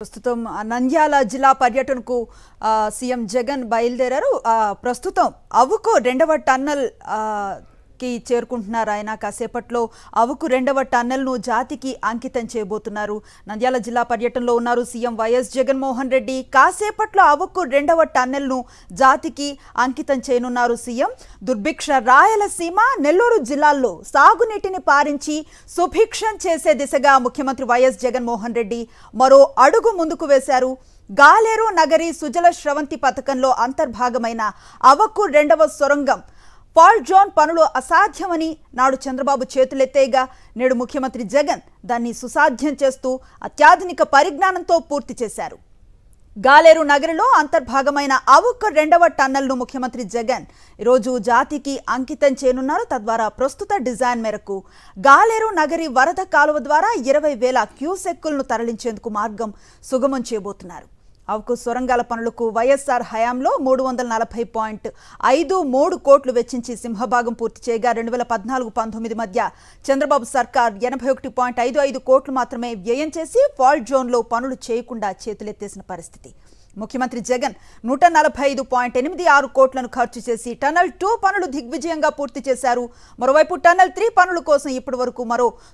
ప్రస్తుతం నంద్యాల జిల్లా పర్యటనకు సీఎం జగన్ బయలుదేరారు ప్రస్తుతం అవుకో రెండవ టన్నల్ కి చేరుకుంటున్నారు ఆయన కాసేపట్లో అవుకు రెండవ ను జాతికి అంకితం చేయబోతున్నారు నంద్యాల జిల్లా పర్యటనలో ఉన్నారు సీఎం వైఎస్ జగన్మోహన్ రెడ్డి కాసేపట్లో అవుకు రెండవ ను జాతికి అంకితం చేయనున్నారు సీఎం దుర్భిక్ష రాయలసీమ నెల్లూరు జిల్లాల్లో సాగునీటిని పారించి సుభిక్షం చేసే దిశగా ముఖ్యమంత్రి వైఎస్ జగన్మోహన్ రెడ్డి మరో అడుగు ముందుకు వేశారు గాలేరు నగరి సుజల స్రవంతి పథకంలో అంతర్భాగమైన అవక్కు రెండవ సొరంగం పాల్ జోన్ పనులు అసాధ్యమని నాడు చంద్రబాబు చేతులెత్తేగా నేడు ముఖ్యమంత్రి జగన్ దాన్ని సుసాధ్యం చేస్తూ అత్యాధునిక పరిజ్ఞానంతో పూర్తి చేశారు గాలేరు నగరంలో అంతర్భాగమైన ఒక్క రెండవ టన్నల్ను ముఖ్యమంత్రి జగన్ ఈరోజు జాతికి అంకితం చేయనున్నారు తద్వారా ప్రస్తుత డిజైన్ మేరకు గాలేరు నగరి వరద కాలువ ద్వారా ఇరవై వేల క్యూసెక్కులను తరలించేందుకు మార్గం సుగమం చేయబోతున్నారు అవుకు సొరంగాల పనులకు వైఎస్ఆర్ హయాంలో మూడు వందల నలభై పాయింట్ ఐదు మూడు కోట్లు వెచ్చించి సింహభాగం పూర్తి చేయగా రెండు వేల పద్నాలుగు పంతొమ్మిది మధ్య చంద్రబాబు సర్కార్ ఎనభై ఒకటి పాయింట్ ఐదు ఐదు కోట్లు మాత్రమే వ్యయం చేసి ఫాల్ట్ జోన్లో పనులు చేయకుండా చేతులెత్తేసిన పరిస్థితి ముఖ్యమంత్రి జగన్ నూట నలభై ఐదు పాయింట్ ఎనిమిది ఆరు కోట్లను ఖర్చు చేసి టనల్ టూ పనులు దిగ్విజయంగా పూర్తి చేశారు మరోవైపు టనల్ త్రీ పనుల కోసం ఇప్పటి వరకు మరో